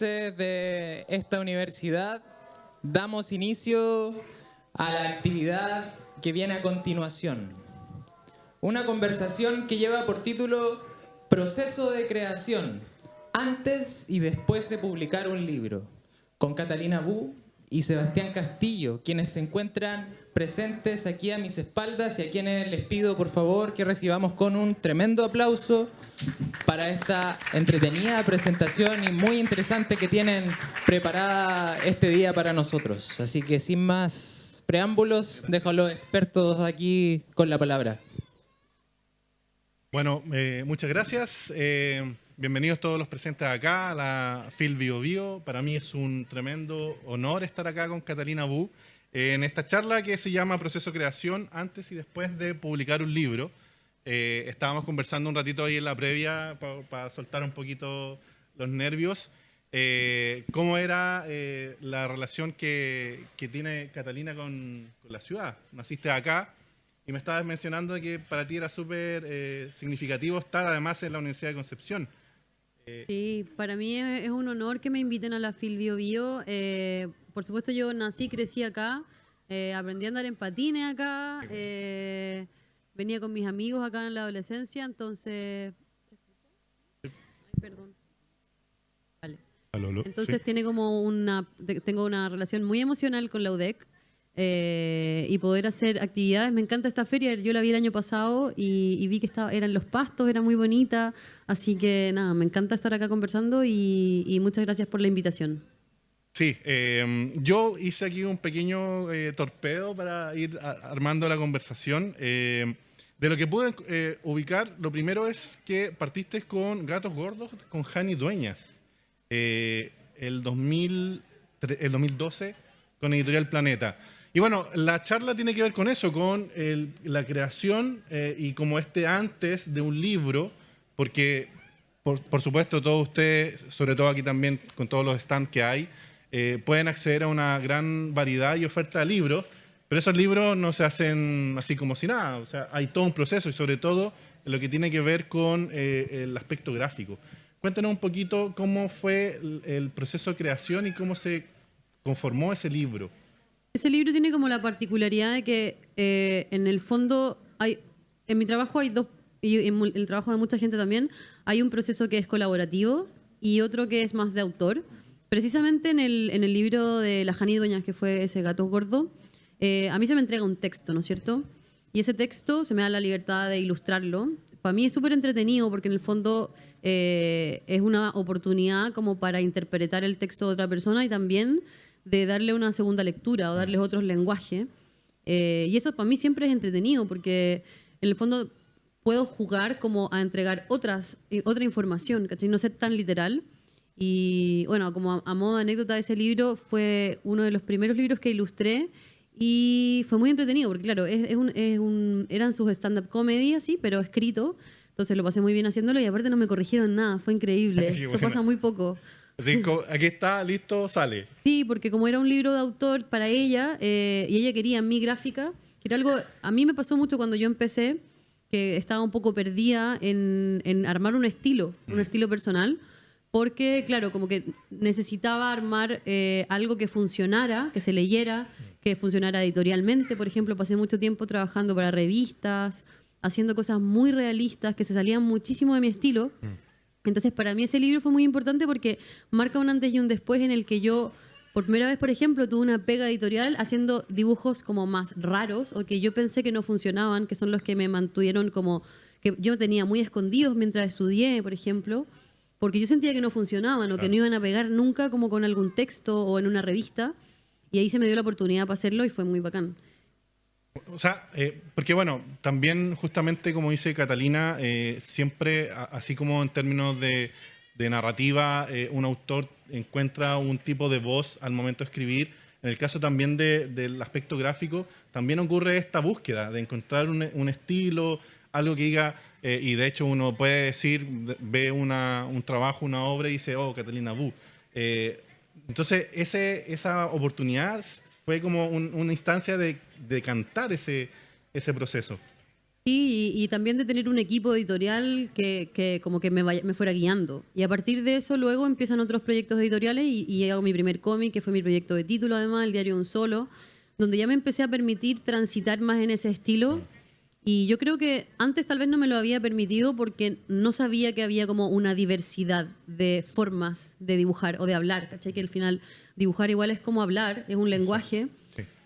de esta universidad damos inicio a la actividad que viene a continuación. Una conversación que lleva por título Proceso de creación, antes y después de publicar un libro, con Catalina Bu y Sebastián Castillo, quienes se encuentran presentes aquí a mis espaldas y a quienes les pido por favor que recibamos con un tremendo aplauso para esta entretenida presentación y muy interesante que tienen preparada este día para nosotros. Así que sin más preámbulos, dejo a los expertos aquí con la palabra. Bueno, eh, muchas gracias. Eh, bienvenidos todos los presentes acá a la Phil Bio Bio. Para mí es un tremendo honor estar acá con Catalina Bu en esta charla que se llama Proceso Creación antes y después de publicar un libro. Eh, estábamos conversando un ratito ahí en la previa para soltar un poquito los nervios. Eh, ¿Cómo era eh, la relación que, tiene Catalina con, la ciudad? Naciste acá y me estabas mencionando que para ti era súper significativo estar además en la Universidad de Concepción. Sí, para mí es, un honor que me inviten a la Fil Bio Bio por supuesto yo nací, y crecí acá, eh, aprendí a andar en patines acá, eh, venía con mis amigos acá en la adolescencia, entonces... Entonces tiene como una, tengo una relación muy emocional con la UDEC. Eh, y poder hacer actividades. Me encanta esta feria, yo la vi el año pasado y, vi que estaba, eran los pastos, era muy bonita, así que nada, me encanta estar acá conversando y muchas gracias por la invitación. Sí, em, yo hice aquí un pequeño eh, torpeo torpedo para ir armando la conversación. Em, de lo que pude eh, ubicar, lo primero es que partiste con Gatos Gordos, con Jani Dueñas, eh, el, el 2012, con Editorial Planeta. Y bueno, la charla tiene que ver con eso, con la creación y como este antes de un libro, porque por, por supuesto todos ustedes, sobre todo aquí también con todos los stands que hay, eh, pueden acceder a una gran variedad y oferta de libros, pero esos libros no se hacen así como si nada, hay todo un proceso y sobre todo lo que tiene que ver con eh, el aspecto gráfico. Cuéntenos un poquito cómo fue el proceso de creación y cómo se conformó ese libro. Ese libro tiene como la particularidad de que eh, en el fondo hay, en mi trabajo hay dos, y en el trabajo de mucha gente también, hay un proceso que es colaborativo y otro que es más de autor. Precisamente en el, en el libro de la Jani Dueñas, que fue ese gato gordo, eh, a mí se me entrega un texto, ¿no es cierto? Y ese texto se me da la libertad de ilustrarlo. Para mí es súper entretenido porque en el fondo eh, es una oportunidad como para interpretar el texto de otra persona y también de darle una segunda lectura o darle otro lenguaje. Eh, y eso para mí siempre es entretenido porque en el fondo puedo jugar como a entregar otras, otra información, ¿cachai? No ser tan literal. Y bueno, como a, modo de ese libro fue uno de los primeros libros que ilustré y fue muy entretenido, porque claro, es, un, eran sus stand-up comedy, así, pero escrito. Entonces lo pasé muy bien haciéndolo y aparte no me corrigieron nada, fue increíble. Eso pasa muy poco. Así aquí está, listo, sale. Sí, porque como era un libro de autor para ella eh, y ella quería mi gráfica, que era algo, a mí me pasó mucho cuando yo empecé, que estaba un poco perdida en, en armar un estilo, un mm. estilo personal porque, claro, como que necesitaba armar eh, algo que funcionara, que se leyera, que funcionara editorialmente. Por ejemplo, pasé mucho tiempo trabajando para revistas, haciendo cosas muy realistas que se salían muchísimo de mi estilo. Mm. Entonces, para mí ese libro fue muy importante porque marca un antes y un después en el que yo, por primera vez, por ejemplo, tuve una pega editorial haciendo dibujos como más raros o que yo pensé que no funcionaban, que son los que me mantuvieron como que yo tenía muy escondidos mientras estudié, por ejemplo porque yo sentía que no funcionaban o que no iban a pegar nunca como con algún texto o en una revista. Y ahí se me dio la oportunidad para hacerlo y fue muy bacán. O sea, eh, porque bueno, también justamente como dice Catalina, eh, siempre, así como en términos de, narrativa, eh, un autor encuentra un tipo de voz al momento de escribir. En el caso también del aspecto gráfico, también ocurre esta búsqueda de encontrar un, un estilo, algo que diga, eh, y de hecho uno puede decir, ve una, un trabajo, una obra y dice, oh, Catalina Bu. Eh, entonces ese, esa oportunidad fue como una instancia de, de cantar ese, ese proceso. Sí, y, también de tener un equipo editorial que, que como que me, me, fuera guiando. Y a partir de eso luego empiezan otros proyectos editoriales y, y hago mi primer cómic, que fue mi proyecto de título además, el diario Un Solo, donde ya me empecé a permitir transitar más en ese estilo mm. Y yo creo que antes tal vez no me lo había permitido porque no sabía que había como una diversidad de formas de dibujar o de hablar, ¿cachai? Que al final dibujar igual es como hablar, es un lenguaje.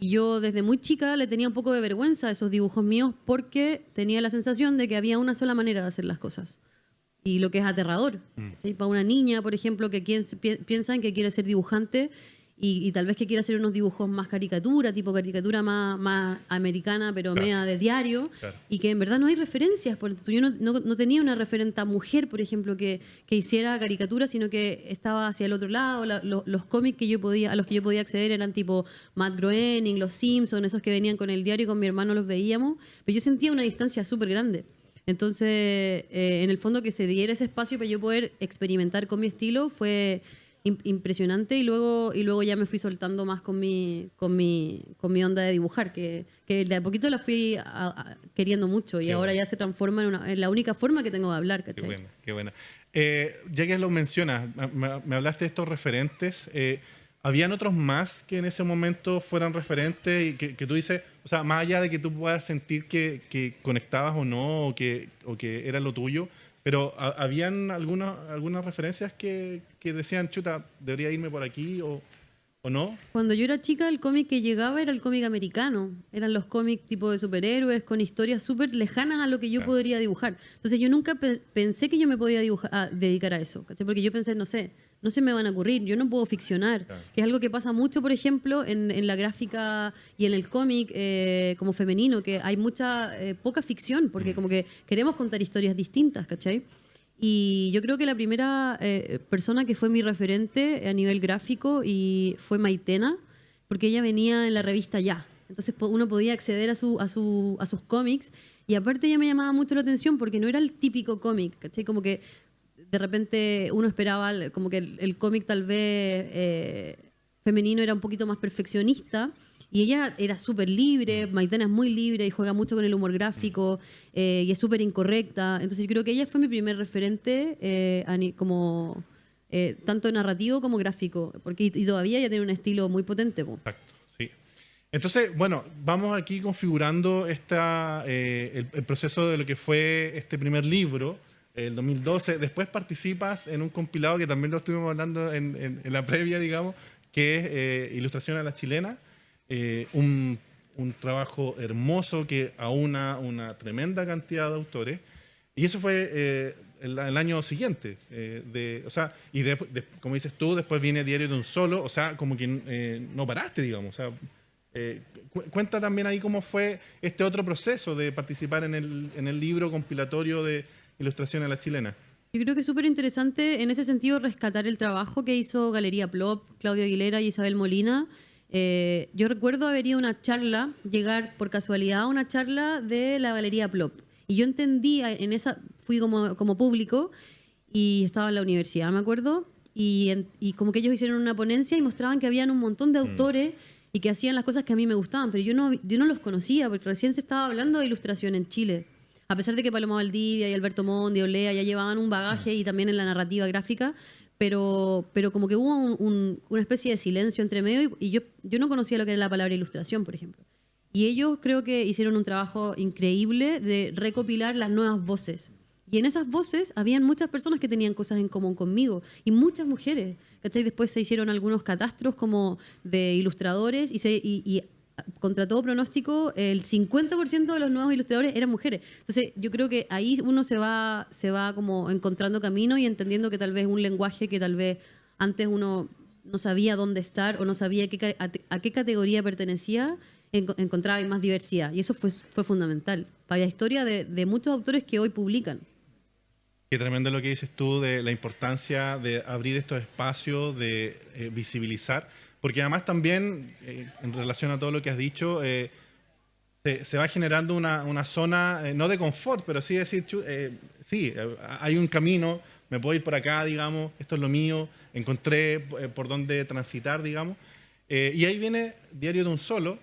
Y yo desde muy chica le tenía un poco de vergüenza a esos dibujos míos porque tenía la sensación de que había una sola manera de hacer las cosas. Y lo que es aterrador. Mm. Para una niña, por ejemplo, que piensa en que quiere ser dibujante y, tal vez que quiera hacer unos dibujos más caricatura, tipo caricatura más, más americana, pero media de diario, y que en verdad no hay referencias. Porque yo no, no, tenía una referente mujer, por ejemplo, que, hiciera caricatura, sino que estaba hacia el otro lado. los cómics que yo podía, a los que yo podía acceder eran tipo Matt Groening, Los Simpson, esos que venían con el diario y con mi hermano los veíamos, pero yo sentía una distancia súper grande. Entonces, eh, en el fondo, que se diera ese espacio para yo poder experimentar con mi estilo fue impresionante y luego, y luego ya me fui soltando más con mi, con mi, con mi onda de dibujar, que, que de a poquito la fui queriendo mucho y ahora ya se transforma en, la única forma que tengo de hablar. ¿cachai? Qué buena, eh, ya que lo mencionas, me, hablaste de estos referentes. Eh, ¿Habían otros más que en ese momento fueran referentes y que, tú dices, o sea, más allá de que tú puedas sentir que, que conectabas o no, que, o que era lo tuyo, pero habían algunas, algunas referencias que, decían, chuta, debería irme por aquí o, o, no. Cuando yo era chica, el cómic que llegaba era el cómic americano. Eran los cómics tipo de superhéroes con historias súper lejanas a lo que yo podría dibujar. Entonces yo nunca pensé que yo me podía dibujar, ah, dedicar a eso, porque yo pensé, no sé, no se me van a ocurrir, yo no puedo ficcionar, que es algo que pasa mucho, por ejemplo, en, la gráfica y en el cómic eh, como femenino, que hay mucha, eh, poca ficción, porque mm. como que queremos contar historias distintas, ¿cachai? Y yo creo que la primera eh, persona que fue mi referente a nivel gráfico y fue Maitena, porque ella venía en la revista Ya. Entonces uno podía acceder a, su, a, su, a sus cómics y aparte ella me llamaba mucho la atención porque no era el típico cómic, ¿cachai? Como que de repente uno esperaba como que el, cómic tal vez eh, femenino era un poquito más perfeccionista. Y ella era súper libre, mm. Maitana es muy libre y juega mucho con el humor gráfico mm. eh, y es súper incorrecta. Entonces creo que ella fue mi primer referente eh, como tanto narrativo como gráfico, porque todavía ella tiene un estilo muy potente. Exacto, sí. Entonces, bueno, vamos aquí configurando el proceso de lo que fue este primer libro el 2012. Después participas en un compilado que también lo estuvimos hablando en, la previa, digamos, que es eh, Ilustración a la Chilena, eh, un, trabajo hermoso que aúna una tremenda cantidad de autores. Y eso fue eh, el, año siguiente. de, o sea, y como dices tú, después viene Diario de un Solo, o sea, como que no paraste, digamos. O sea, cuenta también ahí cómo fue este otro proceso de participar en el libro compilatorio de, ilustración a la chilena. Yo creo que es súper interesante en ese sentido rescatar el trabajo que hizo Galería Plop, Claudio Aguilera y Isabel Molina. Eh, yo recuerdo haber ido a una charla, llegar por casualidad a una charla de la Galería Plop. Y yo entendí, en esa, fui como, como público y estaba en la universidad, me acuerdo, y, y, como que ellos hicieron una ponencia y mostraban que habían un montón de mm. autores y que hacían las cosas que a mí me gustaban, pero yo no, yo no los conocía porque recién se estaba hablando de ilustración en Chile a pesar de que Paloma Valdivia y Alberto Mondi, Olea ya llevaban un bagaje y también en la narrativa gráfica, pero, pero como que hubo una especie de silencio entre medio y, yo, yo no conocía lo que era la palabra ilustración, por ejemplo. Y ellos creo que hicieron un trabajo increíble de recopilar las nuevas voces. Y en esas voces habían muchas personas que tenían cosas en común conmigo y muchas mujeres. ¿cachai? Después se hicieron algunos catastros como de ilustradores y, y contra todo pronóstico, el 50% de los nuevos ilustradores eran mujeres. Entonces, yo creo que ahí uno se va, se va como encontrando camino y entendiendo que tal vez un lenguaje que tal vez antes uno no sabía dónde estar o no sabía a, qué categoría pertenecía, encontraba más diversidad. Y eso fue, fundamental para la historia de, muchos autores que hoy publican. Qué tremendo lo que dices tú de la importancia de abrir estos espacios, de eh, visibilizar porque además también, eh, en relación a todo lo que has dicho, eh, se, va generando una, una zona, eh, no de confort, pero sí decir, sí, hay un camino, me puedo ir por acá, digamos, esto es lo mío, encontré por dónde transitar, digamos. y ahí viene Diario de un Solo,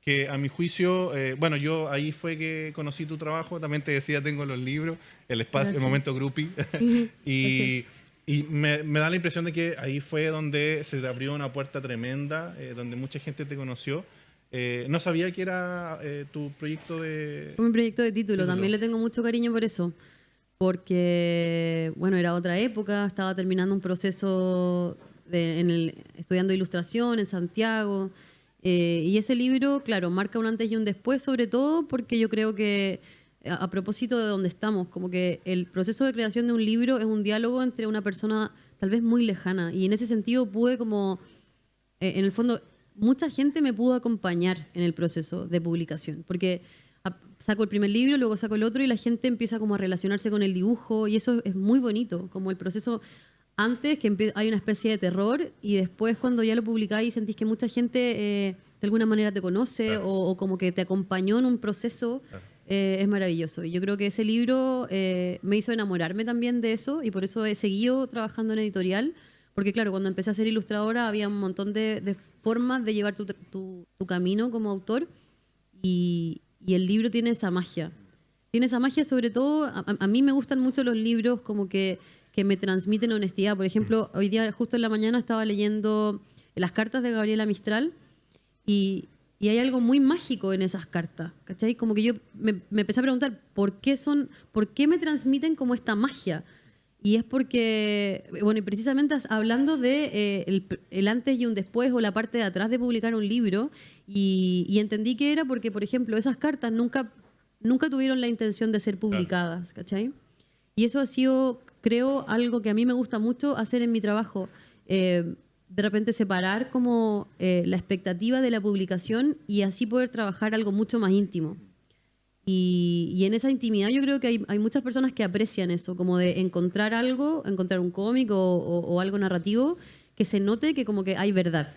que a mi juicio, bueno, yo ahí fue que conocí tu trabajo, también te decía, tengo los libros, el espacio, el momento grupi. y... Y me, da la impresión de que ahí fue donde se te abrió una puerta tremenda, eh, donde mucha gente te conoció. Eh, no sabía que era eh, tu proyecto de... Fue mi proyecto de título. también le tengo mucho cariño por eso. Porque, bueno, era otra época, estaba terminando un proceso en el, estudiando ilustración en Santiago. y ese libro, claro, marca un antes y un después, sobre todo porque yo creo que a, propósito de donde estamos, como que el proceso de creación de un libro es un diálogo entre una persona tal vez muy lejana y en ese sentido pude como, eh, en el fondo, mucha gente me pudo acompañar en el proceso de publicación, porque saco el primer libro, luego saco el otro y la gente empieza como a relacionarse con el dibujo y eso es muy bonito, como el proceso antes que hay una especie de terror y después cuando ya lo publicáis sentís que mucha gente eh, de alguna manera te conoce o, como que te acompañó en un proceso eh, es maravilloso. Y yo creo que ese libro eh, me hizo enamorarme también de eso y por eso he seguido trabajando en editorial, porque claro, cuando empecé a ser ilustradora había un montón de, formas de llevar tu, camino como autor y, el libro tiene esa magia. Tiene esa magia sobre todo, a, mí me gustan mucho los libros como que, que me transmiten honestidad. Por ejemplo, hoy día justo en la mañana estaba leyendo las cartas de Gabriela Mistral y, y hay algo muy mágico en esas cartas, ¿cachai? Como que yo me, empecé a preguntar, ¿por qué, son, ¿por qué me transmiten como esta magia? Y es porque, bueno, y precisamente hablando de eh, el, antes y un después o la parte de atrás de publicar un libro, y, entendí que era porque, por ejemplo, esas cartas nunca, nunca tuvieron la intención de ser publicadas, ¿cachai? Y eso ha sido, creo, algo que a mí me gusta mucho hacer en mi trabajo. Eh, de repente separar como eh, la expectativa de la publicación y así poder trabajar algo mucho más íntimo. Y, en esa intimidad yo creo que hay, muchas personas que aprecian eso, como de encontrar algo, encontrar un cómic o, algo narrativo que se note que como que hay verdad.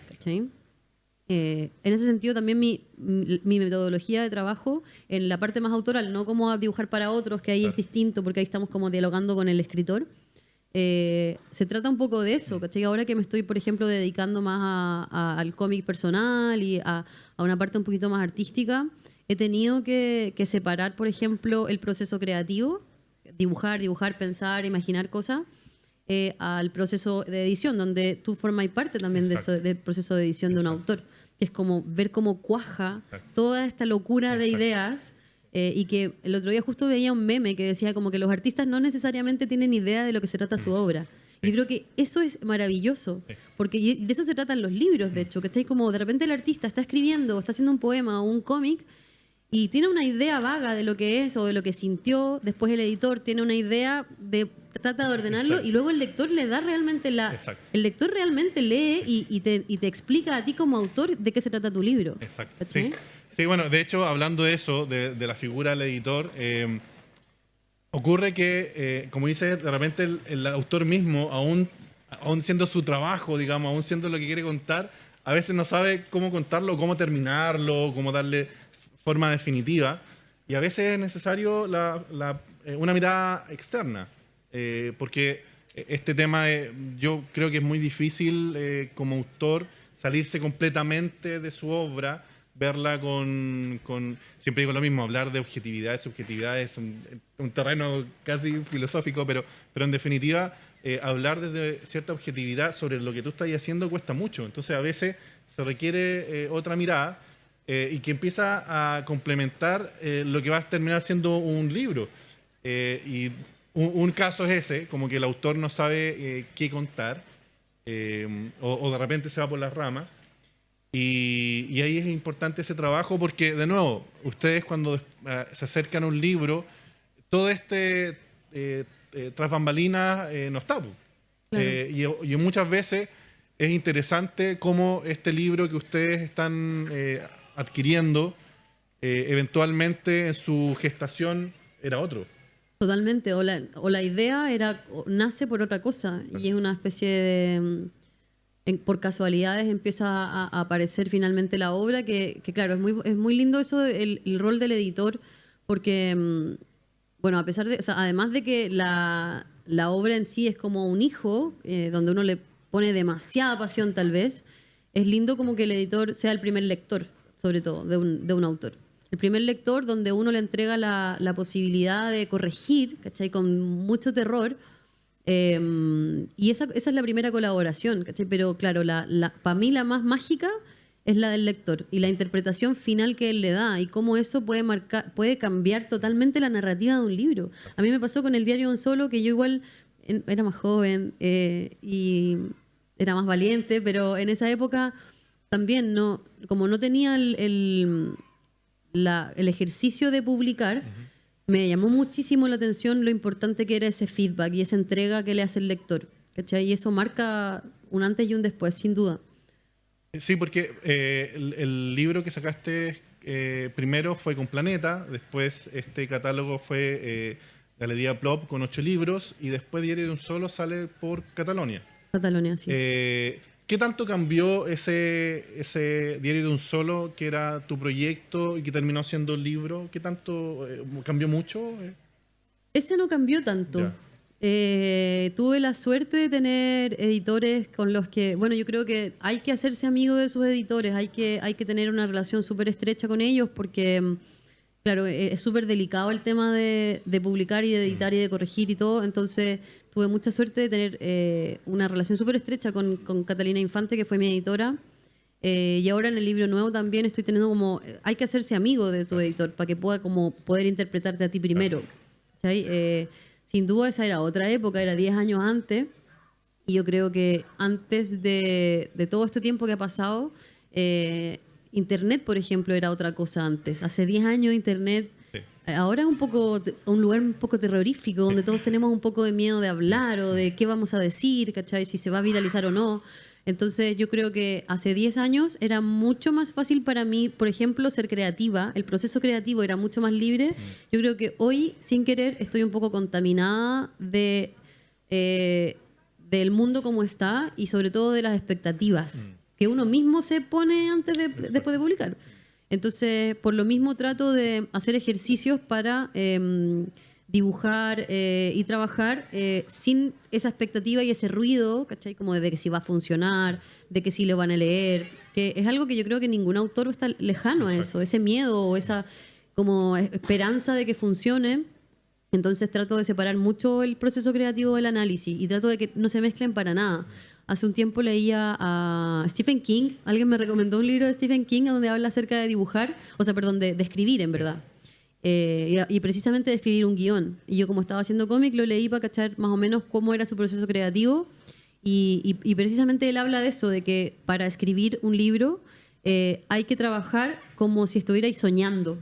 Eh, en ese sentido también mi, metodología de trabajo en la parte más autoral, no como a dibujar para otros, que ahí es distinto porque ahí estamos como dialogando con el escritor, eh, se trata un poco de eso, ¿cachai? Ahora que me estoy, por ejemplo, dedicando más al cómic personal y a, una parte un poquito más artística, he tenido que, separar, por ejemplo, el proceso creativo, dibujar, dibujar, pensar, imaginar cosas, eh, al proceso de edición, donde tú formas parte también de del proceso de edición de un autor, que es como ver cómo cuaja toda esta locura de ideas eh, y que el otro día justo veía un meme que decía como que los artistas no necesariamente tienen idea de lo que se trata su mm. obra. Yo creo que eso es maravilloso, porque de eso se tratan los libros, de mm. hecho, estáis Como de repente el artista está escribiendo o está haciendo un poema o un cómic y tiene una idea vaga de lo que es o de lo que sintió, después el editor tiene una idea de trata de ordenarlo y luego el lector le da realmente la... El lector realmente lee y, te, y, te, explica a ti como autor de qué se trata tu libro. Exacto. Sí, bueno, de hecho, hablando de eso, de, la figura del editor, em, ocurre que, eh, como dice, de repente el, autor mismo, aún, aún, siendo su trabajo, digamos, aún siendo lo que quiere contar, a veces no sabe cómo contarlo, cómo terminarlo, cómo darle forma definitiva. Y a veces es necesario eh, una mirada externa, eh, porque este tema yo creo que es muy difícil como autor salirse completamente de su obra verla con, Siempre digo lo mismo, hablar de objetividad y subjetividad es un, terreno casi filosófico, pero, pero en definitiva, eh, hablar desde cierta objetividad sobre lo que tú estás haciendo cuesta mucho. Entonces, a veces se requiere eh, otra mirada eh, y que empieza a complementar lo que va a terminar siendo un libro. y un, caso es ese, como que el autor no sabe qué contar o, o de repente se va por las ramas. Y, ahí es importante ese trabajo porque, de nuevo, ustedes cuando eh, se acercan a un libro, todo este eh, eh tras eh, no está. Pues. Y, muchas veces es interesante cómo este libro que ustedes están adquiriendo, eventualmente en su gestación era otro. Totalmente, o la, o la idea era, nace por otra cosa y es una especie de mm, por casualidades empieza a, aparecer finalmente la obra, que, claro, es muy, lindo eso, el, rol del editor, porque, mm, bueno, a pesar de, además de que la, obra en sí es como un hijo, eh, donde uno le pone demasiada pasión tal vez, es lindo como que el editor sea el primer lector, sobre todo, de un, autor. El primer lector donde uno le entrega la, posibilidad de corregir, ¿cachai? Con mucho terror, Em, y esa, es la primera colaboración, Pero claro, la, para mí la más mágica es la del lector y la interpretación final que él le da y cómo eso puede marcar, puede cambiar totalmente la narrativa de un libro. A mí me pasó con el diario Un Solo que yo igual era más joven eh, y era más valiente, pero en esa época también no, como no tenía el, ejercicio de publicar, me llamó muchísimo la atención lo importante que era ese feedback y esa entrega que le hace el lector. Y eso marca un antes y un después, sin duda. Sí, porque eh, el, libro que sacaste eh, primero fue con Planeta, después este catálogo fue eh, Galería Plop con ocho libros y después Diario de un Solo sale por Catalonia. Catalonia, sí. ¿Qué tanto cambió ese, ese diario de un solo, que era tu proyecto y que terminó siendo un libro? ¿Qué tanto eh, cambió mucho? Ese no cambió tanto. Eh, tuve la suerte de tener editores con los que, bueno, yo creo que hay que hacerse amigo de sus editores, hay que, hay que tener una relación súper estrecha con ellos porque mm, Claro, e-, es súper delicado el tema de, de, publicar y de editar y de corregir y todo, entonces tuve mucha suerte de tener eh, una relación súper estrecha con, con, Catalina Infante, que fue mi editora, eh, y ahora en el libro nuevo también estoy teniendo como, eh, hay que hacerse amigo de tu editor para que pueda como poder interpretarte a ti primero. sin duda esa era otra época, era 10 años antes, y yo creo que antes de, de todo este tiempo que ha pasado, Internet, por ejemplo, era otra cosa antes. Hace 10 años Internet eh, ahora es un poco un lugar un poco terrorífico donde todos tenemos un poco de miedo de hablar o de qué vamos a decir, ¿cachai? Si se va a viralizar o no. Entonces yo creo que hace 10 años era mucho más fácil para mí, por ejemplo, ser creativa, el proceso creativo era mucho más libre. Mm. Yo creo que hoy, sin querer, estoy un poco contaminada de, eh, del mundo como está y sobre todo de las expectativas. Mm que uno mismo se pone antes de, después de publicar. Entonces, por lo mismo trato de hacer ejercicios para em, dibujar eh, y trabajar eh, sin esa expectativa y ese ruido, ¿cachai? Como de que si va a funcionar, de que si lo van a leer, que es algo que yo creo que ningún autor está lejano a eso, ese miedo o esa como esperanza de que funcione. Entonces trato de separar mucho el proceso creativo del análisis y trato de que no se mezclen para nada. Hace un tiempo leía a Stephen King, alguien me recomendó un libro de Stephen King donde habla acerca de dibujar, o sea, perdón, de, escribir en verdad. Eh, y, precisamente de escribir un guión. Y yo como estaba haciendo cómic lo leí para cachar más o menos cómo era su proceso creativo. Y, precisamente él habla de eso, de que para escribir un libro eh, hay que trabajar como si estuvierais soñando. Mm.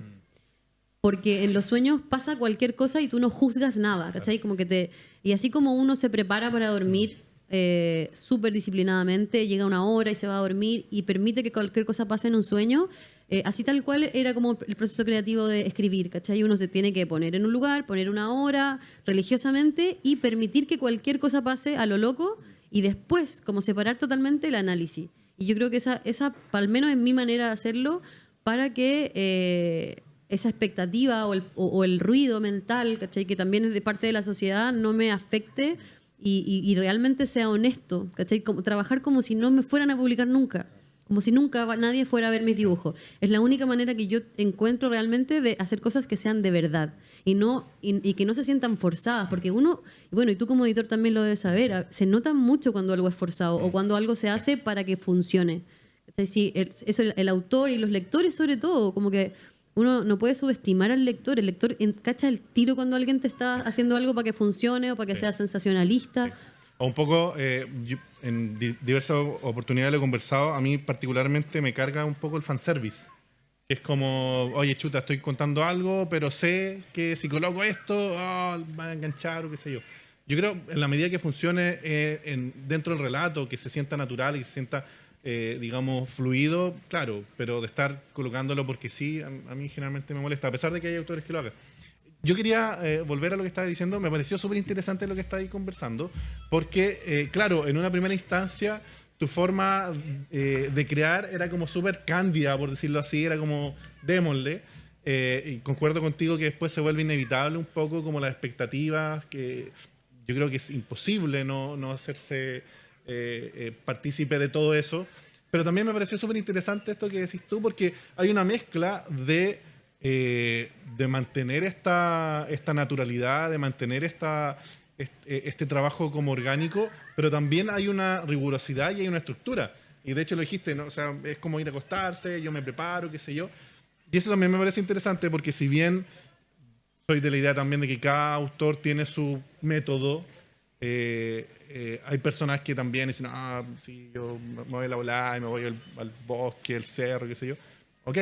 Porque en los sueños pasa cualquier cosa y tú no juzgas nada, ¿cachai? Como que te... Y así como uno se prepara para dormir mm eh, súper disciplinadamente, llega una hora y se va a dormir y permite que cualquier cosa pase en un sueño. Eh, así tal cual era como el proceso creativo de escribir, ¿cachai? Uno se tiene que poner en un lugar, poner una hora religiosamente y permitir que cualquier cosa pase a lo loco y después como separar totalmente el análisis. Y yo creo que esa, esa al menos es mi manera de hacerlo, para que eh, esa expectativa o el, el ruido mental, ¿cachai? Que también es de parte de la sociedad, no me afecte y, y, realmente sea honesto, ¿cachai? Como, trabajar como si no me fueran a publicar nunca, como si nunca nadie fuera a ver mis dibujos. Es la única manera que yo encuentro realmente de hacer cosas que sean de verdad y, no, y, que no se sientan forzadas, porque uno, bueno, y tú como editor también lo debes saber, se nota mucho cuando algo es forzado o cuando algo se hace para que funcione. Es decir, el, autor y los lectores sobre todo, como que uno no puede subestimar al lector. El lector cacha el tiro cuando alguien te está haciendo algo para que funcione o para que sea sensacionalista. un poco, eh, en diversas oportunidades lo he conversado, a mí particularmente me carga un poco el fanservice. Que es como, oye, chuta, estoy contando algo, pero sé que si coloco esto, ah, va a enganchar o qué sé yo. Yo creo, en la medida que funcione eh, en, dentro del relato, que se sienta natural y se sienta eh, digamos, fluido, claro, pero de estar colocándolo porque sí, a, mí generalmente me molesta, a pesar de que hay autores que lo hagan. Yo quería eh, volver a lo que estaba diciendo, me pareció súper interesante lo que está ahí conversando, porque, eh, claro, en una primera instancia, tu forma de crear era como súper cándida, por decirlo así, era como démosle. y concuerdo contigo que después se vuelve inevitable un poco como las expectativas, que yo creo que es imposible no, no hacerse eh, eh, partícipe de todo eso. Pero también me pareció súper interesante esto que decís tú, porque hay una mezcla de, eh, de mantener esta, esta naturalidad, de mantener esta, este, trabajo como orgánico, pero también hay una rigurosidad y hay una estructura. Y de hecho lo dijiste, ¿no? o sea, es como ir a acostarse, yo me preparo, qué sé yo. Y eso también me parece interesante porque si bien soy de la idea también de que cada autor tiene su método, eh, eh, hay personas que también dicen, ah, sí, yo me voy a la ola y me voy al, bosque, al cerro, qué sé yo. Ok,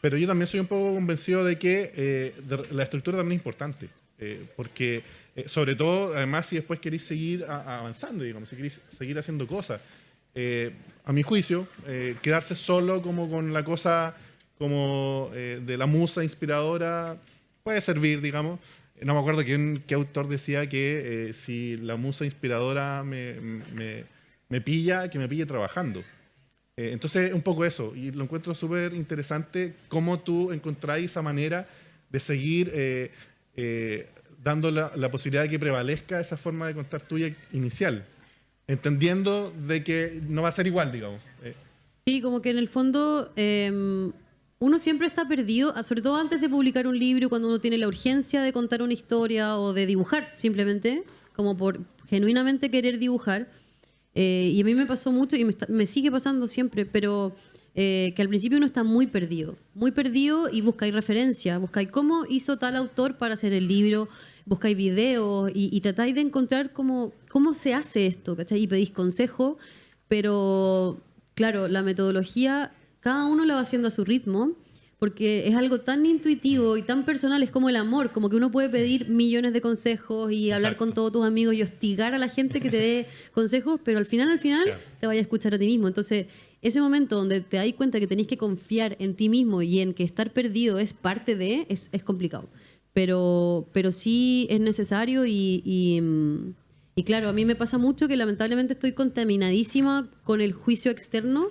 pero yo también soy un poco convencido de que eh, la estructura también es importante, porque sobre todo, además, si después queréis seguir avanzando, digamos, si queréis seguir haciendo cosas, a mi juicio, quedarse solo como con la cosa como de la musa inspiradora puede servir, digamos, no me acuerdo quién, qué autor decía que eh, si la musa inspiradora me, pilla, que me pille trabajando. Eh, entonces, un poco eso, y lo encuentro súper interesante cómo tú encontráis esa manera de seguir eh, dando la, la, posibilidad de que prevalezca esa forma de contar tuya inicial, entendiendo de que no va a ser igual, digamos. Sí, como que en el fondo em, uno siempre está perdido, ah, sobre todo antes de publicar un libro, cuando uno tiene la urgencia de contar una historia o de dibujar simplemente, como por genuinamente querer dibujar. Eh, y a mí me pasó mucho y me, sigue pasando siempre, pero eh, que al principio uno está muy perdido, muy perdido y buscáis referencia, buscáis cómo hizo tal autor para hacer el libro, buscáis videos y, tratáis de encontrar cómo, cómo se hace esto, ¿cachai? Y pedís consejo, pero claro, la metodología cada uno lo va haciendo a su ritmo, porque es algo tan intuitivo y tan personal, es como el amor, como que uno puede pedir millones de consejos y hablar con todos tus amigos y hostigar a la gente que te dé consejos, pero al final, al final, te vaya a escuchar a ti mismo. Entonces, ese momento donde te das cuenta que tenés que confiar en ti mismo y en que estar perdido es parte de, es, complicado. Pero, pero sí es necesario mm, y claro, a mí me pasa mucho que lamentablemente estoy contaminadísima con el juicio externo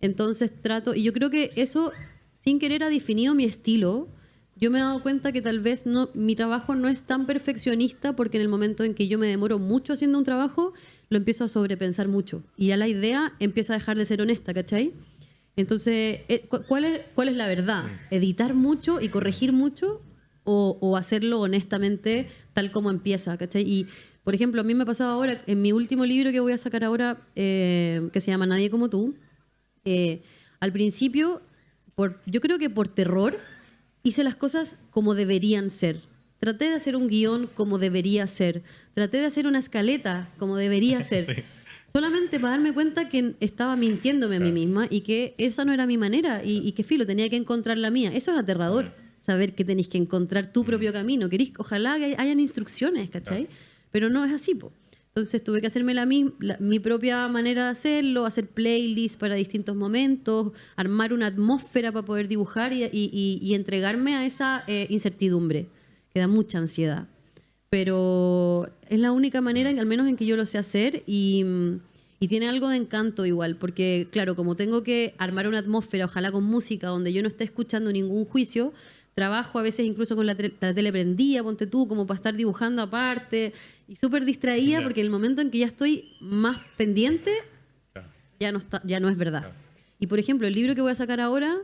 entonces trato, y yo creo que eso sin querer ha definido mi estilo. Yo me he dado cuenta que tal vez mi trabajo no es tan perfeccionista porque en el momento en que yo me demoro mucho haciendo un trabajo, lo empiezo a sobrepensar mucho. Y ya la idea empieza a dejar de ser honesta, ¿cachai? Entonces, eh, ¿cuál es, la verdad? ¿Editar mucho y corregir mucho o, hacerlo honestamente tal como empieza, ¿cachai? Y, por ejemplo, a mí me ha pasado ahora, en mi último libro que voy a sacar ahora, eh, que se llama Nadie como tú, eh, al principio, yo creo que por terror, hice las cosas como deberían ser. Traté de hacer un guión como debería ser. Traté de hacer una escaleta como debería ser. Solamente para darme cuenta que estaba mintiéndome a mí misma y que esa no era mi manera y, que filo, tenía que encontrar la mía. Eso es aterrador, saber que tenéis que encontrar tu mm. propio camino. ojalá que hayan instrucciones, ¿cachai? Pero no es así, po. Entonces tuve que hacerme la, mi, propia manera de hacerlo, hacer playlists para distintos momentos, armar una atmósfera para poder dibujar y, entregarme a esa eh, incertidumbre, que da mucha ansiedad. Pero es la única manera, al menos en que yo lo sé hacer, y, tiene algo de encanto igual, porque claro, como tengo que armar una atmósfera, ojalá con música, donde yo no esté escuchando ningún juicio, trabajo a veces incluso con la, teleprendía, la tele prendida, ponte tú, como para estar dibujando aparte. Y súper distraída porque el momento en que ya estoy más pendiente, ya, no está, ya no es verdad. Y por ejemplo, el libro que voy a sacar ahora,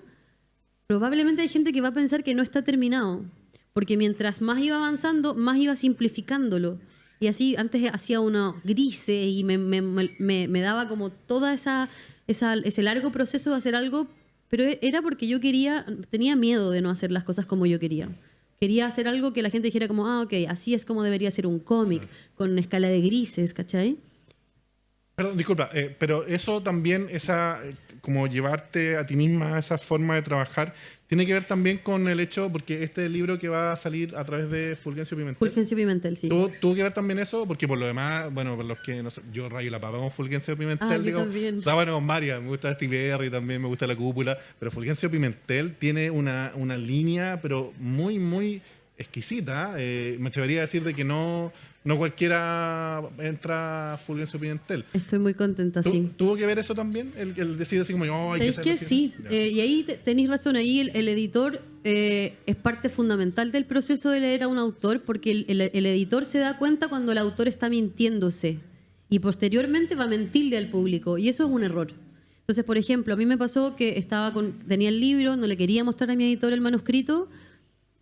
probablemente hay gente que va a pensar que no está terminado, porque mientras más iba avanzando, más iba simplificándolo. Y así antes hacía unos grises y me, daba como todo esa, ese largo proceso de hacer algo, pero e, era porque yo quería, tenía miedo de no hacer las cosas como yo quería. Quería hacer algo que la gente dijera como, ah, ok, así es como debería ser un cómic, con una escala de grises, ¿cachai? Perdón, disculpa, eh, pero eso también, esa, como llevarte a ti misma a esa forma de trabajar, tiene que ver también con el hecho, porque este libro que va a salir a través de Fulgencio Pimentel. Fulgencio Pimentel, sí. ¿Tuvo, que ver también eso? Porque por lo demás, bueno, por los que no sé, yo rayo la papa con Fulgencio Pimentel. Ah, también. Está bueno con María, me gusta y también me gusta La Cúpula, pero Fulgencio Pimentel tiene una, línea, pero muy, muy exquisita. Eh, me atrevería a decir de que no no cualquiera entra Fulgencio Pimentel. Estoy muy contenta, sí. ¿Tuvo que ver eso también? El, decir así como, que, Sí, eh, y ahí tenéis razón. Ahí el, editor eh, es parte fundamental del proceso de leer a un autor, porque el, editor se da cuenta cuando el autor está mintiéndose y posteriormente va a mentirle al público, y eso es un error. Entonces, por ejemplo, a mí me pasó que estaba con, tenía el libro, no le quería mostrar a mi editor el manuscrito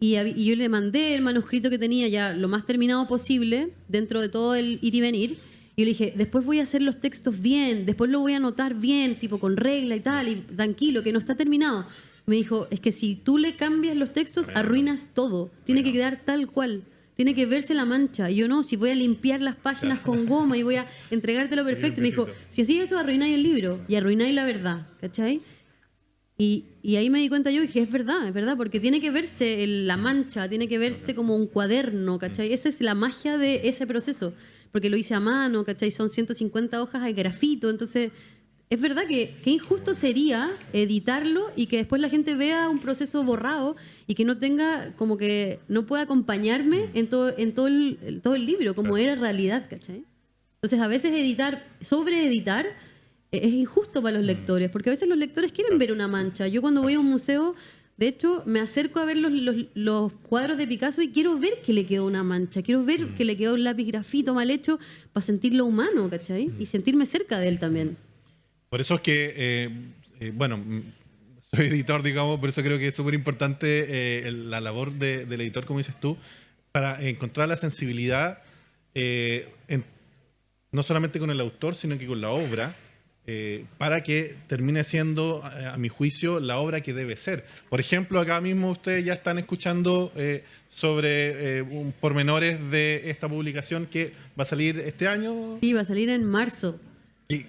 y, yo le mandé el manuscrito que tenía ya lo más terminado posible, dentro de todo el ir y venir. Y le dije, después voy a hacer los textos bien, después lo voy a anotar bien, tipo con regla y tal, y tranquilo, que no está terminado. Me dijo, es que si tú le cambias los textos, arruinas todo. Tiene que quedar tal cual. Tiene que verse la mancha. Y yo no, si voy a limpiar las páginas con goma y voy a entregártelo perfecto. Me dijo, si así eso, arruináis el libro y arruináis la verdad. ¿Cachai? Y, ahí me di cuenta yo y dije, es verdad, es verdad, porque tiene que verse la mancha, tiene que verse como un cuaderno, ¿cachai? Esa es la magia de ese proceso, porque lo hice a mano, ¿cachai? Son 150 hojas de grafito, entonces es verdad que qué injusto sería editarlo y que después la gente vea un proceso borrado y que no tenga, como que no pueda acompañarme en, todo en todo, el, todo el libro, como era realidad, ¿cachai? Entonces a veces editar, sobre editar es injusto para los mm. lectores, porque a veces los lectores quieren ver una mancha. Yo cuando voy a un museo, de hecho, me acerco a ver los, cuadros de Picasso y quiero ver que le quedó una mancha, quiero ver mm. que le quedó un lápiz grafito mal hecho para sentirlo humano, ¿cachai? Mm. Y sentirme cerca de él también. Por eso es que, eh, eh, bueno, soy editor, digamos, por eso creo que es súper importante eh, la labor del editor, como dices tú, para encontrar la sensibilidad no solamente con el autor, sino que con la obra eh, para que termine siendo, eh, a, mi juicio, la obra que debe ser. Por ejemplo, acá mismo ustedes ya están escuchando eh, sobre un, pormenores de esta publicación que va a salir este año. Sí, va a salir en marzo. Y,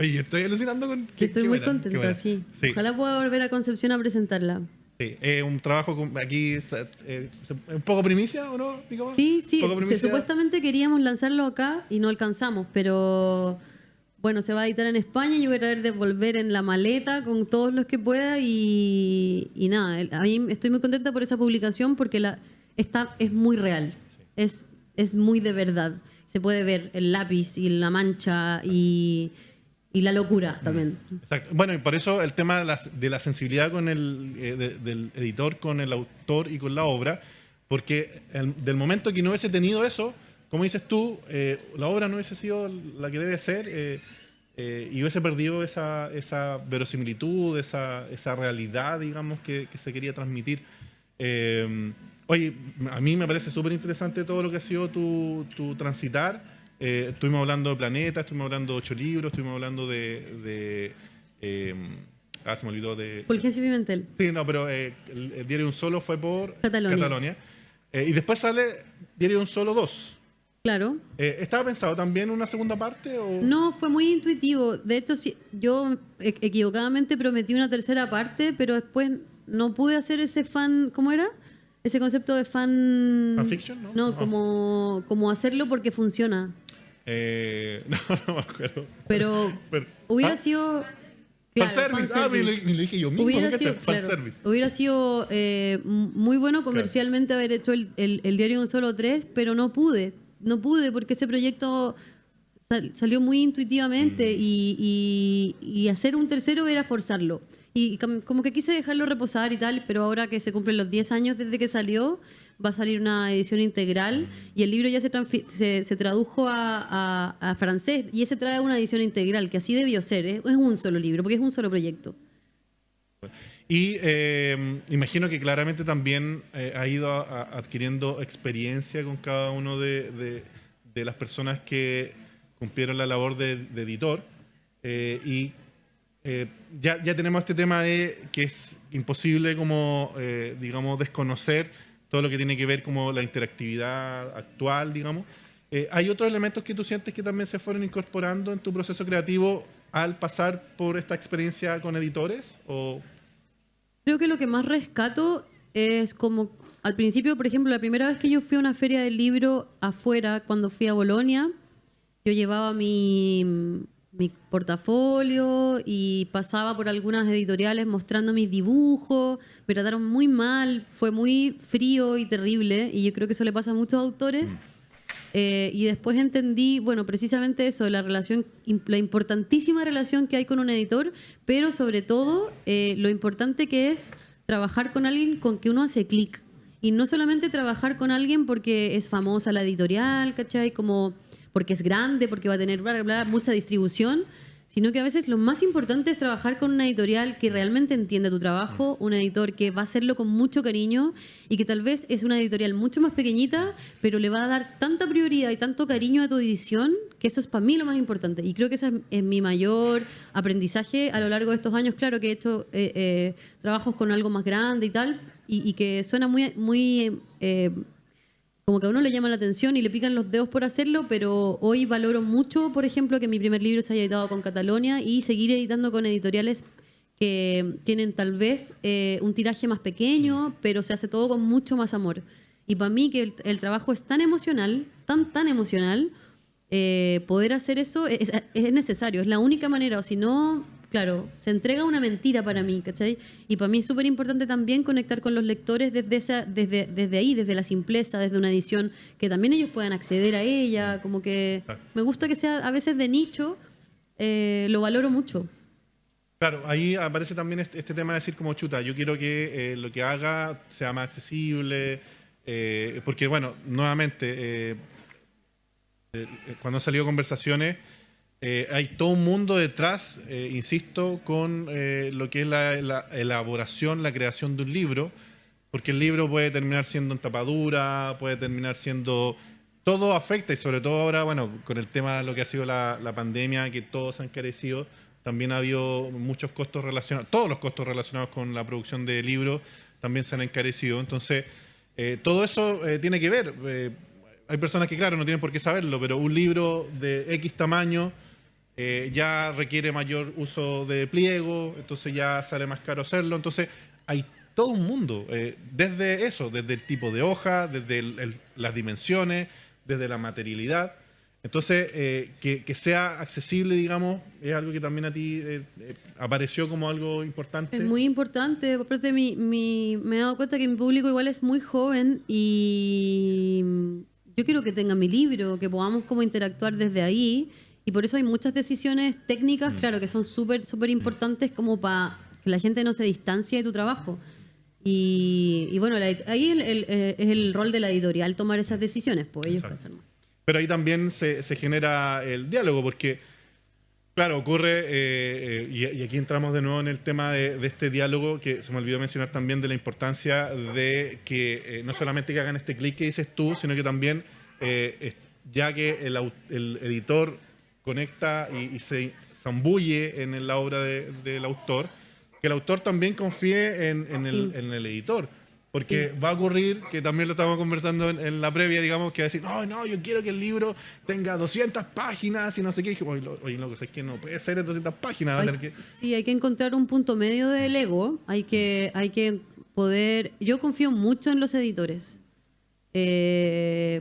estoy alucinando con... que estoy muy contenta, sí. Ojalá pueda volver a Concepción a presentarla. Sí, Es un trabajo aquí, un poco primicia, ¿o no? Digamos? Sí, sí, supuestamente queríamos lanzarlo acá y no alcanzamos, pero bueno, se va a editar en España. Yo voy a ver de volver en la maleta con todos los que pueda. Y, nada, a mí estoy muy contenta por esa publicación porque la, está es muy real. Es, es muy de verdad. Se puede ver el lápiz y la mancha y, la locura también. Exacto. Bueno, y por eso el tema de la, sensibilidad con el, eh, del editor, con el autor y con la obra. Porque del momento que no hubiese tenido eso como dices tú, eh, la obra no hubiese sido la que debe ser eh, eh, y hubiese perdido esa, verosimilitud, esa, realidad, digamos, que, se quería transmitir. oye, a mí me parece súper interesante todo lo que ha sido tu, transitar. estuvimos hablando de planetas, estuvimos hablando de ocho libros, estuvimos hablando de... de ah, se me olvidó de... Fulgencio Pimentel. Sí, no, pero el, diario Un Solo fue por Catalonia. y después sale Diario Un Solo 2. Claro. Eh, ¿Estaba pensado también una segunda parte? O? No, fue muy intuitivo. De hecho, yo e-, equivocadamente prometí una tercera parte, pero después no pude hacer ese fan, ¿cómo era? Ese concepto de fan... Fanfiction, ¿no? No, como, como hacerlo porque funciona. Eh, no, no me acuerdo. Pero, hubiera ¿ah? sido... Fan service Ah, yo mismo. Hubiera sido, hubiera sido eh, muy bueno comercialmente haber hecho el, diario un solo tres, pero no pude no pude porque ese proyecto salió muy intuitivamente mm. y, hacer un tercero era forzarlo. Y como que quise dejarlo reposar y tal, pero ahora que se cumplen los 10 años desde que salió, va a salir una edición integral mm. y el libro ya se, se, tradujo a, francés y ese trae una edición integral, que así debió ser, ¿eh? es un solo libro, porque es un solo proyecto. Y em, imagino que claramente también eh, ha ido adquiriendo experiencia con cada uno de, las personas que cumplieron la labor de, editor. Eh, y eh, ya, ya, tenemos este tema de que es imposible como, digamos, desconocer todo lo que tiene que ver como la interactividad actual, digamos. ¿Hay otros elementos que tú sientes que también se fueron incorporando en tu proceso creativo al pasar por esta experiencia con editores? ¿O Creo que lo que más rescato es como al principio, por ejemplo, la primera vez que yo fui a una feria del libro afuera, cuando fui a Bolonia, yo llevaba mi, mi portafolio y pasaba por algunas editoriales mostrando mis dibujos, me trataron muy mal, fue muy frío y terrible, y yo creo que eso le pasa a muchos autores. Mm. Eh, y después entendí, bueno, precisamente eso, la relación, la importantísima relación que hay con un editor, pero sobre todo eh, lo importante que es trabajar con alguien con que uno hace clic. Y no solamente trabajar con alguien porque es famosa la editorial, ¿cachai? Como porque es grande, porque va a tener mucha distribución, sino que a veces lo más importante es trabajar con una editorial que realmente entienda tu trabajo, mm. un editor que va a hacerlo con mucho cariño y que tal vez es una editorial mucho más pequeñita, pero le va a dar tanta prioridad y tanto cariño a tu edición que eso es para mí lo más importante. Y creo que ese es, mi mayor aprendizaje a lo largo de estos años. Claro que he hecho eh, eh, trabajos con algo más grande y tal, y, que suena muy... muy eh, como que a uno le llama la atención y le pican los dedos por hacerlo, pero hoy valoro mucho, por ejemplo, que mi primer libro se haya editado con Catalonia y seguir editando con editoriales que tienen tal vez eh, un tiraje más pequeño, pero se hace todo con mucho más amor. Y para mí que el, trabajo es tan emocional, tan, tan emocional, eh, poder hacer eso es, necesario, es la única manera, o si no, claro, se entrega una mentira para mí, ¿cachai? Y para mí es súper importante también conectar con los lectores desde, esa, desde, ahí, desde la simpleza, desde una edición, que también ellos puedan acceder a ella, como que me gusta que sea a veces de nicho, eh, lo valoro mucho. Claro, ahí aparece también este, este, tema de decir como chuta, yo quiero que eh, lo que haga sea más accesible, eh, porque bueno, nuevamente, cuando han salido conversaciones, eh, hay todo un mundo detrás, eh, insisto, con eh, lo que es la, elaboración, la creación de un libro, porque el libro puede terminar siendo en tapadura, puede terminar siendo... Todo afecta y sobre todo ahora, bueno, con el tema de lo que ha sido la, la pandemia, que todos han encarecido, también ha habido muchos costos relacionados, todos los costos relacionados con la producción de libros también se han encarecido. Entonces, todo eso tiene que ver. hay personas que, claro, no tienen por qué saberlo, pero un libro de X tamaño eh, ya requiere mayor uso de pliego, entonces ya sale más caro hacerlo. Entonces hay todo un mundo, eh, desde eso, desde el tipo de hoja, desde las dimensiones, desde la materialidad. Entonces, eh, que, sea accesible, digamos, es algo que también a ti apareció como algo importante. Es muy importante. Aparte, me he dado cuenta que mi público igual es muy joven y yo quiero que tenga mi libro, que podamos como interactuar desde ahí. Y por eso hay muchas decisiones técnicas, mm. claro, que son súper, súper mm. importantes como para que la gente no se distancie de tu trabajo. Y, bueno, ahí eh, es el, rol de la editorial tomar esas decisiones, pues ellos más. Pero ahí también se, genera el diálogo, porque, claro, ocurre, eh, eh, y, aquí entramos de nuevo en el tema de, este diálogo, que se me olvidó mencionar también de la importancia de que no solamente que hagan este clic que dices tú, sino que también, ya que el editor conecta y, se zambulle en la obra del autor, que el autor también confíe en, el, editor. Porque va a ocurrir, que también lo estábamos conversando en, la previa, digamos, que va a decir, no, no, yo quiero que el libro tenga 200 páginas y no sé qué. Y dije, oye, loco, es que no puede ser 200 páginas. Sí, hay que encontrar un punto medio del ego. Hay que, hay que poder... Yo confío mucho en los editores. Eh,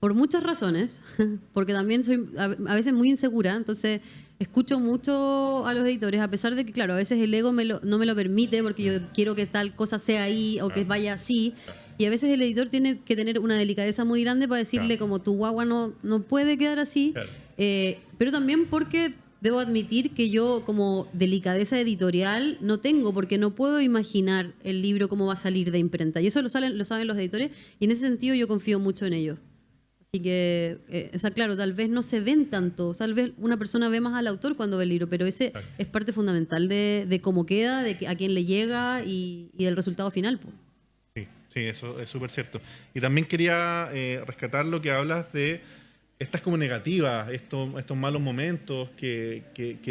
por muchas razones, porque también soy a veces muy insegura, entonces escucho mucho a los editores, a pesar de que, claro, a veces el ego no me lo permite porque yo quiero que tal cosa sea ahí o que vaya así. Y a veces el editor tiene que tener una delicadeza muy grande para decirle como tu guagua no, no puede quedar así. Eh, pero también porque debo admitir que yo como delicadeza editorial no tengo porque no puedo imaginar el libro cómo va a salir de imprenta. Y eso lo, salen, lo saben los editores y en ese sentido yo confío mucho en ellos. Así que, eh, o sea, claro, tal vez no se ven tanto, tal vez una persona ve más al autor cuando ve el libro, pero ese es parte fundamental de, cómo queda, de a quién le llega y, y del resultado final. Sí, sí, eso es súper cierto. Y también quería eh, rescatar lo que hablas de estas como negativas, estos, malos momentos que,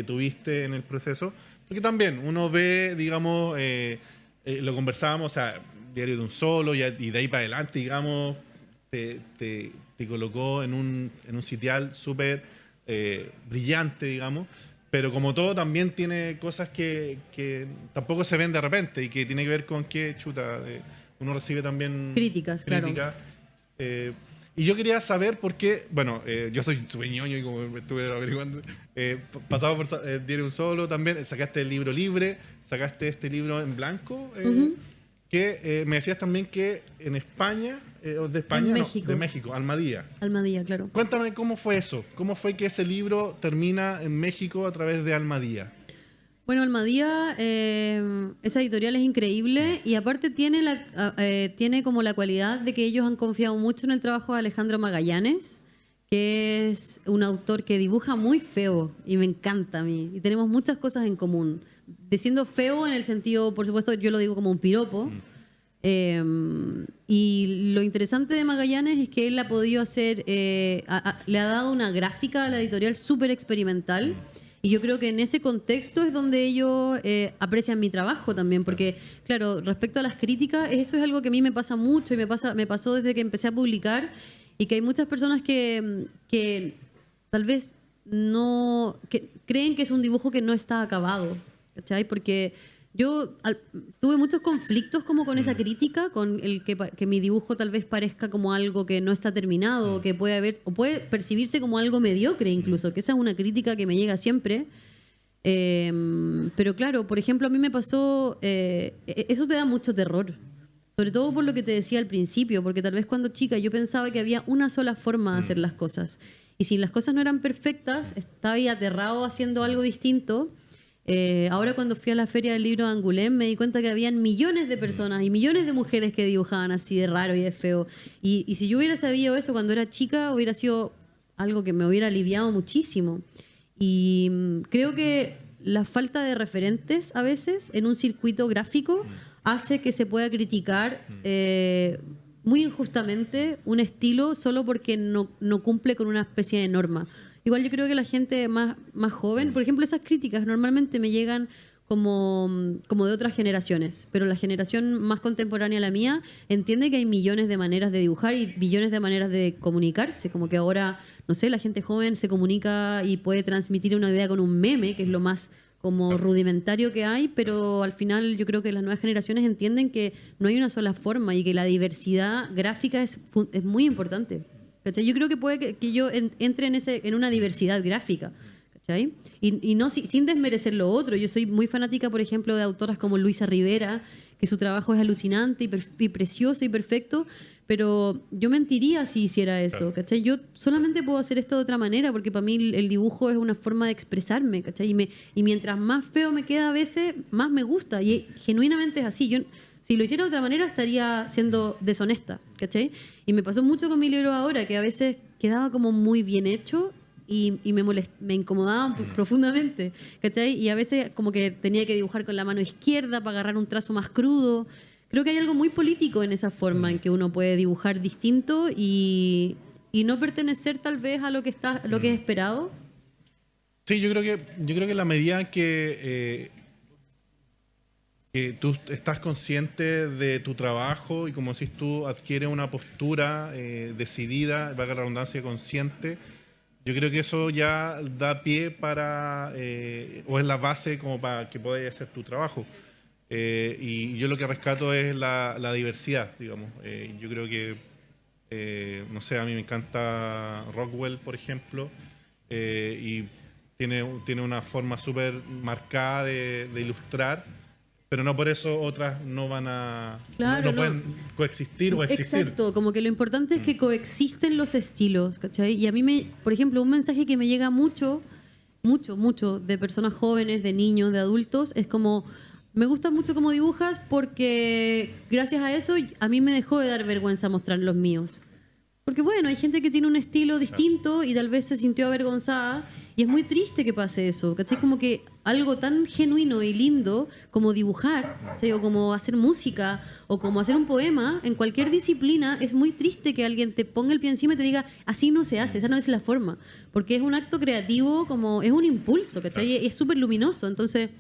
tuviste en el proceso, porque también uno ve, digamos, eh, lo conversábamos, o sea, diario de un solo y, de ahí para adelante, digamos, te, te, te colocó en un, en un sitial súper eh, brillante, digamos. Pero como todo, también tiene cosas que, que, tampoco se ven de repente y que tiene que ver con qué chuta, eh, uno recibe también críticas. Claro. Eh, y yo quería saber por qué, bueno, yo soy súper y como estuve averiguando, pasaba por Diario Un Solo también, sacaste el libro libre, sacaste este libro en blanco. que me decías también que en España eh, de España, de México, Almadía. Almadía, claro. Cuéntame cómo fue eso, cómo fue que ese libro termina en México a través de Almadía. Bueno, Almadía, eh, esa editorial es increíble y aparte tiene, la, ah, eh, tiene como la cualidad de que ellos han confiado mucho en el trabajo de Alejandro Magallanes, que es un autor que dibuja muy feo y me encanta a mí. Y tenemos muchas cosas en común. siendo feo en el sentido, por supuesto, yo lo digo como un piropo. Mm. Em, y lo interesante de Magallanes es que él ha podido hacer, eh, le ha dado una gráfica a la editorial súper experimental. Y yo creo que en ese contexto es donde ellos eh, aprecian mi trabajo también, porque claro, respecto a las críticas, eso es algo que a mí me pasa mucho y me, pasa, me pasó desde que empecé a publicar y que hay muchas personas que, que tal vez no, creen que es un dibujo que no está acabado, ¿cachai? Porque yo tuve muchos conflictos como con esa mm. crítica, con el que, mi dibujo tal vez parezca como algo que no está terminado, mm. que puede haber, o puede percibirse como algo mediocre incluso, mm. que esa es una crítica que me llega siempre. Eh, pero claro, por ejemplo, a mí me pasó, eh, e, eso te da mucho terror, sobre todo por lo que te decía al principio, porque tal vez cuando chica yo pensaba que había una sola forma de hacer las cosas, y si las cosas no eran perfectas, estaba ahí aterrado haciendo algo distinto. Eh, ahora ah. cuando fui a la feria del libro de Angoulême me di cuenta que habían millones de mm. personas y millones de mujeres que dibujaban así de raro y de feo. Y, si yo hubiera sabido eso cuando era chica, hubiera sido algo que me hubiera aliviado muchísimo. Y mm, creo que la falta de referentes a veces en un circuito gráfico mm. hace que se pueda criticar eh, muy injustamente un estilo solo porque no cumple con una especie de norma. Igual yo creo que la gente más, más joven, por ejemplo, esas críticas normalmente me llegan como, como de otras generaciones, pero la generación más contemporánea a la mía entiende que hay millones de maneras de dibujar y millones de maneras de comunicarse, como que ahora, no sé, la gente joven se comunica y puede transmitir una idea con un meme, que es lo más como rudimentario que hay, pero al final yo creo que las nuevas generaciones entienden que no hay una sola forma y que la diversidad gráfica es, es muy importante. Yo creo que puede que, yo entre en, ese, en una diversidad gráfica. ¿cachai? Y, no sin desmerecer lo otro. Yo soy muy fanática, por ejemplo, de autoras como Luisa Rivera, que su trabajo es alucinante y, precioso y perfecto, pero yo mentiría si hiciera eso, ¿cachai? Yo solamente puedo hacer esto de otra manera, porque para mí el dibujo es una forma de expresarme, ¿cachai? Y, me, y mientras más feo me queda a veces, más me gusta, y genuinamente es así. Yo, si lo hiciera de otra manera, estaría siendo deshonesta, ¿cachai? Y me pasó mucho con mi libro ahora, que a veces quedaba como muy bien hecho y, me, molest, me incomodaba mm. profundamente, ¿cachai? Y a veces como que tenía que dibujar con la mano izquierda para agarrar un trazo más crudo. Creo que hay algo muy político en esa forma mm. en que uno puede dibujar distinto y, no pertenecer tal vez a lo que está, lo que es mm. esperado. Sí, yo creo que yo creo que la medida que eh, tú estás consciente de tu trabajo y como decís tú, adquiere una postura eh, decidida, va a la redundancia, consciente. Yo creo que eso ya da pie para, eh, o es la base como para que podáis hacer tu trabajo. Eh, y yo lo que rescato es la, diversidad, digamos. yo creo que, no sé, a mí me encanta Rockwell, por ejemplo, y tiene, tiene una forma súper marcada de ilustrar pero no por eso otras no van a no, pueden coexistir o existir. Exacto, como que lo importante es que mm. coexisten los estilos, ¿cachai? Y a mí me, por ejemplo, un mensaje que me llega mucho, mucho, mucho de personas jóvenes, de niños, de adultos, es como me gusta mucho cómo dibujas porque gracias a eso a mí me dejó de dar vergüenza mostrar los míos. Porque bueno, hay gente que tiene un estilo distinto y tal vez se sintió avergonzada y es muy triste que pase eso, ¿cachai? Como que algo tan genuino y lindo como dibujar, o como hacer música o como hacer un poema, en cualquier disciplina es muy triste que alguien te ponga el pie encima y te diga, así no se hace, esa no es la forma, porque es un acto creativo, como es un impulso, que Es súper luminoso, entonces,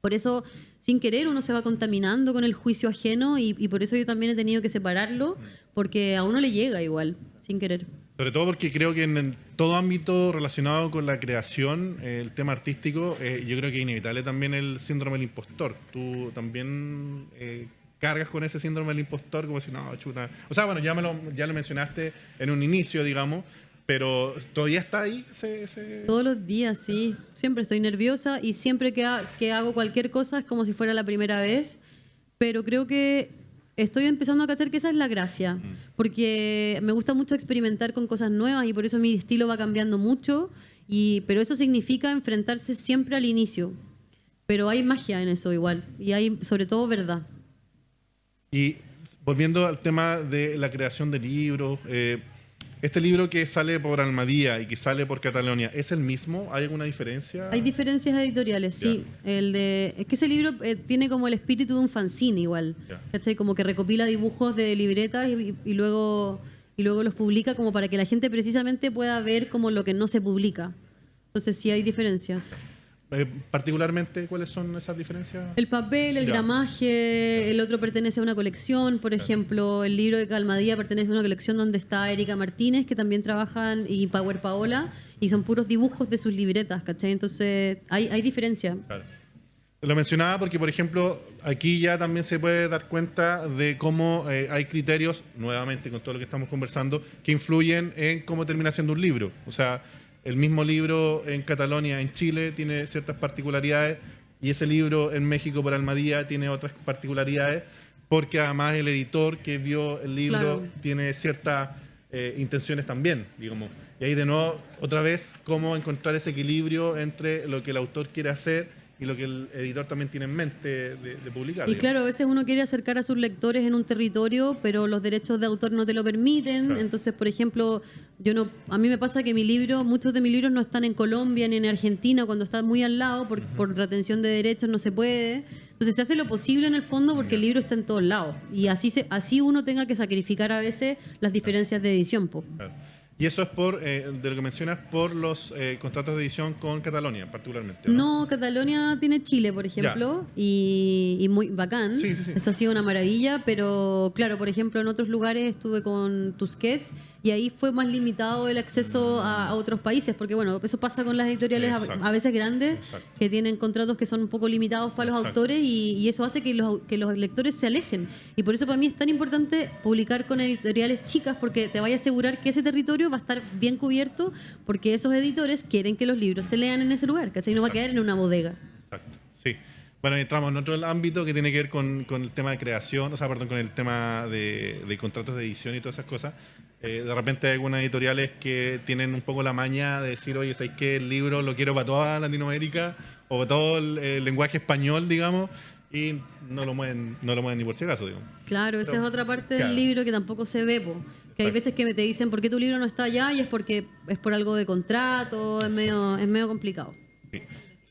por eso, sin querer, uno se va contaminando con el juicio ajeno y por eso yo también he tenido que separarlo, mm. porque a uno le llega igual, sin querer. Sobre todo porque creo que en, todo ámbito relacionado con la creación, eh, el tema artístico, eh, yo creo que es inevitable también el síndrome del impostor. Tú también eh, cargas con ese síndrome del impostor, como si no, chuta. O sea, bueno, ya, me lo, ya lo mencionaste en un inicio, digamos, pero todavía está ahí. Todos los días, sí. Siempre estoy nerviosa y siempre que, que hago cualquier cosa es como si fuera la primera vez. Pero creo que estoy empezando a cachar que esa es la gracia, mm. porque me gusta mucho experimentar con cosas nuevas y por eso mi estilo va cambiando mucho, y, pero eso significa enfrentarse siempre al inicio. Pero hay magia en eso igual, y hay sobre todo verdad. Y volviendo al tema de la creación de libros, eh, este libro que sale por Almadía y que sale por Catalonia, ¿es el mismo? ¿Hay alguna diferencia? Hay diferencias editoriales, sí. El de, es que ese libro eh, tiene como el espíritu de un fanzine igual. Como que recopila dibujos de libretas y, y, luego, y luego los publica como para que la gente precisamente pueda ver como lo que no se publica. Entonces sí hay diferencias. Eh, particularmente, ¿cuáles son esas diferencias? El papel, el gramaje, el otro pertenece a una colección, por ejemplo, el libro de Calmadía pertenece a una colección donde está Erika Martínez, que también trabajan, y Power Paola, y son puros dibujos de sus libretas, ¿cachai? Entonces, hay, diferencia. Lo mencionaba porque, por ejemplo, aquí ya también se puede dar cuenta de cómo eh, hay criterios, nuevamente con todo lo que estamos conversando, que influyen en cómo termina siendo un libro. O sea, el mismo libro en Cataluña, en Chile, tiene ciertas particularidades y ese libro en México por Almadía tiene otras particularidades porque además el editor que vio el libro tiene ciertas eh, intenciones también, digamos. Y ahí de nuevo, otra vez, cómo encontrar ese equilibrio entre lo que el autor quiere hacer y lo que el editor también tiene en mente de, publicar. Y claro, a veces uno quiere acercar a sus lectores en un territorio, pero los derechos de autor no te lo permiten. Entonces, por ejemplo, yo no, a mí me pasa que mi libro, muchos de mis libros no están en Colombia ni en Argentina cuando están muy al lado, por, retención de derechos no se puede. Entonces se hace lo posible en el fondo porque el libro está en todos lados y así se, así uno tenga que sacrificar a veces las diferencias de edición. Y eso es por, eh, de lo que mencionas, por los eh, contratos de edición con Cataluña, particularmente. No, Cataluña tiene Chile, por ejemplo, y, y, muy bacán. Eso ha sido una maravilla, pero claro, por ejemplo, en otros lugares estuve con Tusquets y ahí fue más limitado el acceso a, otros países, porque bueno, eso pasa con las editoriales a, veces grandes que tienen contratos que son un poco limitados para los autores y, eso hace que los, los lectores se alejen. Y por eso para mí es tan importante publicar con editoriales chicas porque te vaya a asegurar que ese territorio va a estar bien cubierto porque esos editores quieren que los libros se lean en ese lugar, ¿cachai? No va a quedar en una bodega. Exacto, sí. Bueno, entramos en otro ámbito que tiene que ver con, el tema de creación, o sea, perdón, con el tema de, de, contratos de edición y todas esas cosas. Eh, de repente hay algunas editoriales que tienen un poco la maña de decir, oye, ¿sabes que El libro lo quiero para toda Latinoamérica o para todo el, lenguaje español, digamos, y no lo mueven, no lo mueven ni por si acaso, Claro, esa es otra parte del libro que tampoco se ve, po. Que hay veces que me te dicen, ¿por qué tu libro no está allá? Y es porque es por algo de contrato, es medio, es medio complicado. Sí.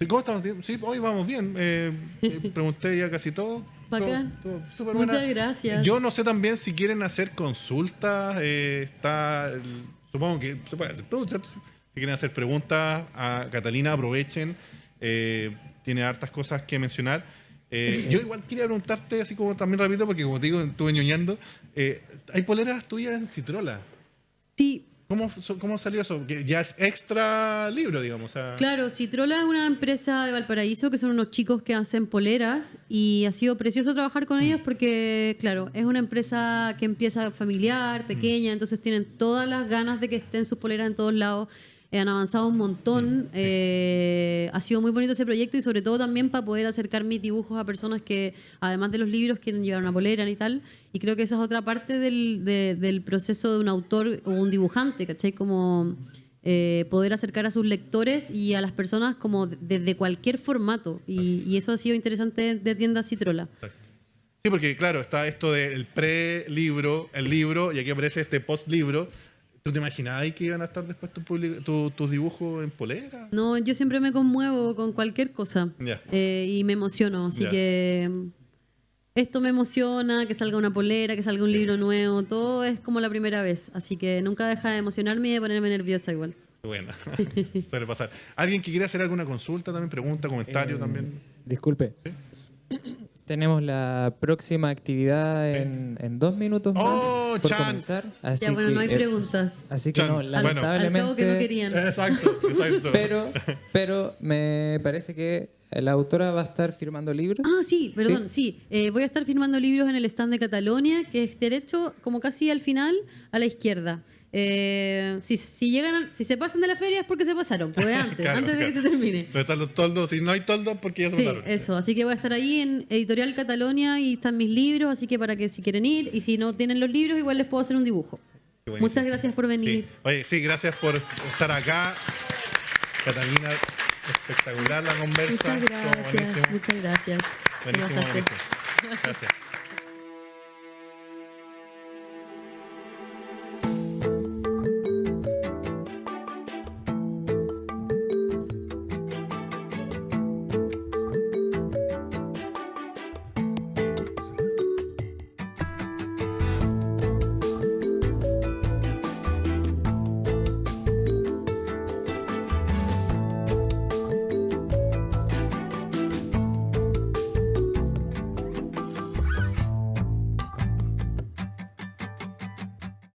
¿cómo estamos? Sí, hoy vamos bien. Eh, eh, pregunté ya casi todo. Muchas gracias. Yo no sé también si quieren hacer consultas. Eh, está, supongo que se puede hacer preguntas. Si quieren hacer preguntas a Catalina, aprovechen. tiene hartas cosas que mencionar. yo igual quería preguntarte, así como también rápido, porque como te digo, estuve ñoñando. ¿Hay poleras tuyas en Citrola? Sí, ¿Cómo, ¿Cómo, salió eso? Que ya es extra libro, digamos. Claro, Citrola es una empresa de Valparaíso que son unos chicos que hacen poleras y ha sido precioso trabajar con ellos porque, claro, es una empresa que empieza familiar, pequeña, entonces tienen todas las ganas de que estén sus poleras en todos lados han avanzado un montón. Mm, eh, ha sido muy bonito ese proyecto y sobre todo también para poder acercar mis dibujos a personas que, además de los libros, quieren llevar una polera y tal. Y creo que eso es otra parte del, proceso de un autor o un dibujante, ¿cachai? Como eh, poder acercar a sus lectores y a las personas como desde cualquier formato. Y, y eso ha sido interesante de Tienda Citrola. Sí, porque claro, está esto del pre-libro, el libro, y aquí aparece este post-libro ¿Tú te imaginabas que iban a estar después tus dibujos en polera? No, yo siempre me conmuevo con cualquier cosa eh, y me emociono, así que mm, esto me emociona, que salga una polera, que salga un libro nuevo, todo es como la primera vez, así que nunca deja de emocionarme y de ponerme nerviosa igual. Bueno, suele pasar. ¿Alguien que quiera hacer alguna consulta también, pregunta, comentario eh, también? Disculpe. Tenemos la próxima actividad en, en dos minutos más. ¡Oh! comenzar. Así que, no hay eh, preguntas. Así que no, lamentablemente. que no querían. pero, pero me parece que la autora va a estar firmando libros. Ah, sí, perdón, sí. Eh, voy a estar firmando libros en el stand de Catalonia, que es derecho, como casi al final, a la izquierda. Eh, si, llegan si se pasan de la feria es porque se pasaron, pues antes, antes de que se termine. Pero están los toldos, si no hay toldos, porque ya se sí, pasaron. Eso, así que voy a estar ahí en Editorial Catalonia y están mis libros, así que para que si quieren ir y si no tienen los libros, igual les puedo hacer un dibujo. Muchas gracias por venir. Sí. Oye, sí, gracias por estar acá. Catalina, espectacular la conversa. Muchas gracias. Muchas Gracias.